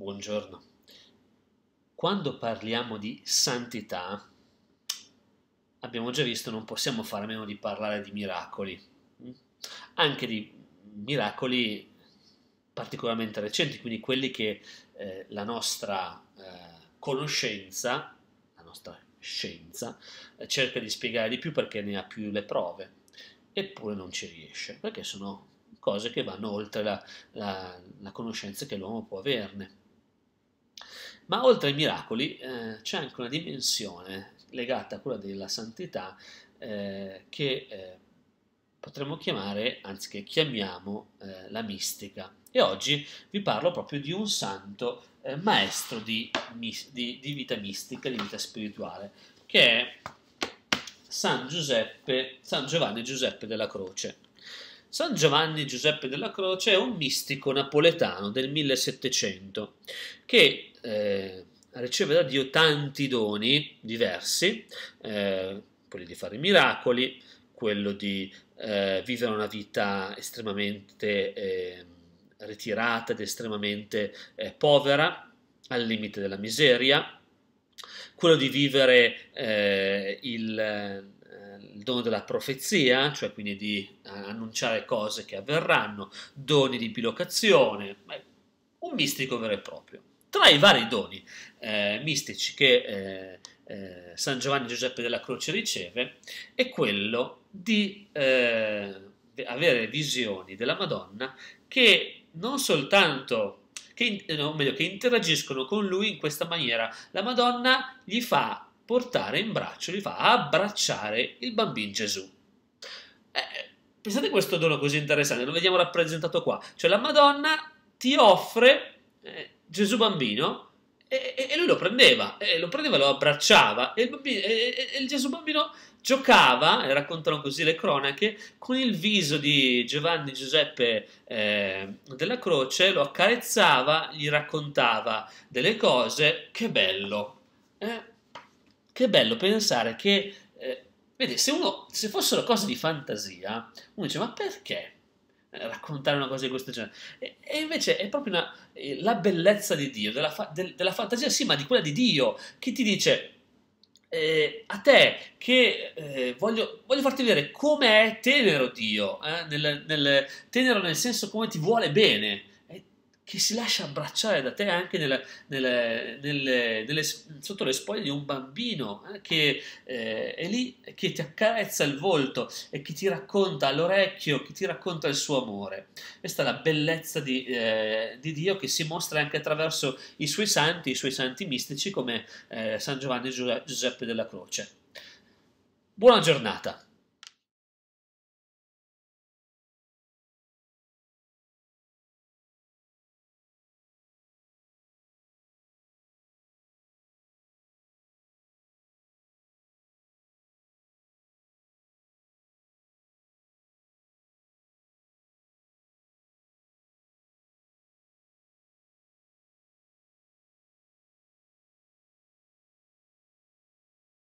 Buongiorno. Quando parliamo di santità, abbiamo già visto, non possiamo fare a meno di parlare di miracoli, anche di miracoli particolarmente recenti, quindi quelli che eh, la nostra eh, conoscenza, la nostra scienza, eh, cerca di spiegare di più perché ne ha più le prove, eppure non ci riesce, perché sono cose che vanno oltre la, la, la conoscenza che l'uomo può averne. Ma oltre ai miracoli eh, c'è anche una dimensione legata a quella della santità eh, che eh, potremmo chiamare, anzi che chiamiamo eh, la mistica. E oggi vi parlo proprio di un santo eh, maestro di, di, di vita mistica, di vita spirituale, che è San, Giuseppe, San Giovanni Giuseppe della Croce. San Giovanni Giuseppe della Croce è un mistico napoletano del 1700 che eh, riceve da Dio tanti doni diversi, eh, quelli di fare miracoli, quello di eh, vivere una vita estremamente eh, ritirata ed estremamente eh, povera, al limite della miseria, quello di vivere eh, il il dono della profezia, cioè quindi di eh, annunciare cose che avverranno, doni di bilocazione, un mistico vero e proprio. Tra i vari doni eh, mistici che eh, eh, San Giovanni Giuseppe della Croce riceve è quello di eh, avere visioni della Madonna che non soltanto, che, eh, no, meglio, che interagiscono con lui in questa maniera, la Madonna gli fa portare in braccio, li fa abbracciare il bambino Gesù. Eh, pensate questo dono così interessante, lo vediamo rappresentato qua. Cioè la Madonna ti offre eh, Gesù bambino e, e, lui lo prendeva, e lo prendeva, e lo abbracciava e il, bambino, e il Gesù bambino giocava, e eh, raccontano così le cronache, con il viso di Giovanni Giuseppe eh, della Croce, lo accarezzava, gli raccontava delle cose, che bello! Eh? che bello pensare che, eh, vedi, se, uno, se fossero cose di fantasia, uno dice, ma perché? Eh, raccontare una cosa di questo genere. E, e invece è proprio una, eh, la bellezza di Dio, della, fa, del, della, fantasia, sì, ma di quella di Dio, che ti dice eh, a te che eh, voglio, voglio, farti vedere come è tenero Dio, eh, nel, nel, tenero nel senso come ti vuole bene. Che si lascia abbracciare da te anche nelle, nelle, nelle, sotto le spoglie di un bambino eh, che eh, è lì, che ti accarezza il volto e che ti racconta all'orecchio, che ti racconta il suo amore. Questa è la bellezza di, eh, di Dio che si mostra anche attraverso i suoi santi, i suoi santi mistici come eh, San Giovanni Giuseppe della Croce. Buona giornata!